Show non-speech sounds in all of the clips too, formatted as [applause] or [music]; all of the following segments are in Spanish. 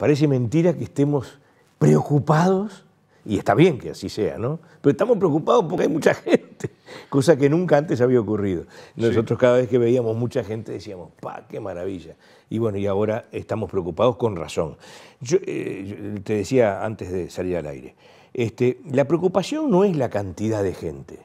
Parece mentira que estemos preocupados, y está bien que así sea, ¿no? Pero estamos preocupados porque hay mucha [laughs] gente, cosa que nunca antes había ocurrido. Nosotros cada vez que veíamos mucha gente decíamos, ¡pa, qué maravilla! Y bueno, y ahora estamos preocupados con razón. Eh, yo, te decía antes de salir al aire, este, la preocupación no es la cantidad de gente.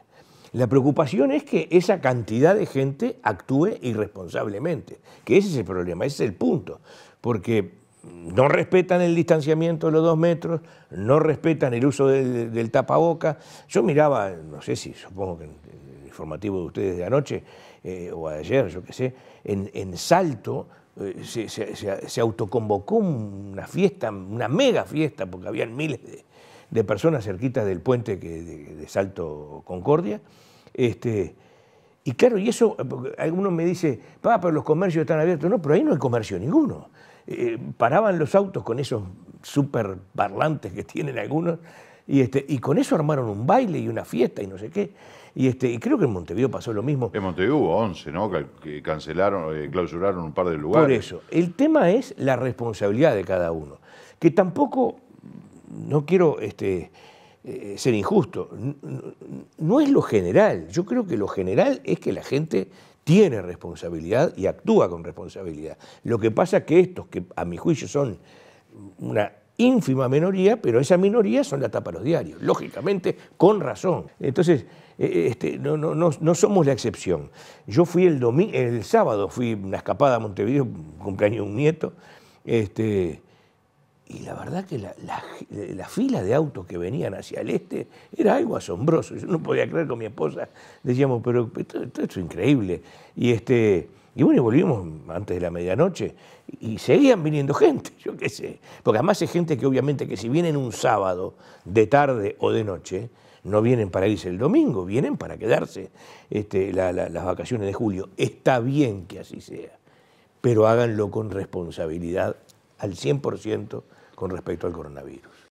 La preocupación es que esa cantidad de gente actúe irresponsablemente, que ese es el problema, ese es el punto, porque no respetan el distanciamiento de los dos metros, no respetan el uso del, tapaboca. Yo miraba, no sé si supongo que en el informativo de ustedes de anoche eh, o ayer, yo qué sé, en, Salto eh, se, autoconvocó una fiesta, una mega fiesta, porque habían miles de, personas cerquitas del puente de, Salto Concordia. Este, y claro, y eso, eh, algunos me dice, pa, pero los comercios están abiertos. No, pero ahí no hay comercio ninguno. Eh, paraban los autos con esos super parlantes que tienen algunos, y, este, y con eso armaron un baile y una fiesta y no sé qué. Y, este, creo que en Montevideo pasó lo mismo. En Montevideo hubo 11, ¿no? Que cancelaron, eh, clausuraron un par de lugares. Por eso, el tema es la responsabilidad de cada uno. Que tampoco, no quiero este, eh, ser injusto, no es lo general. Yo creo que lo general es que la gente tiene responsabilidad y actúa con responsabilidad. Lo que pasa es que estos, que a mi juicio son una ínfima minoría, pero esa minoría son la tapa de los diarios, lógicamente, con razón. Entonces, eh, eh, este, no, no, no, no, somos la excepción. Yo fui el, domingo, el sábado, fui una escapada a Montevideo, cumpleaños de un nieto, este, y la verdad que la, fila de autos que venían hacia el este era algo asombroso. Yo no podía creer con mi esposa. Decíamos, pero esto, es increíble. Y, este, y bueno, volvimos antes de la medianoche y seguían viniendo gente, [laughs] yo qué sé. Porque además hay gente que obviamente que si vienen un sábado de tarde o de noche, no vienen para irse el domingo, vienen para quedarse este, las vacaciones de julio. Está bien que así sea, pero háganlo con responsabilidad al 100% con respecto al coronavirus.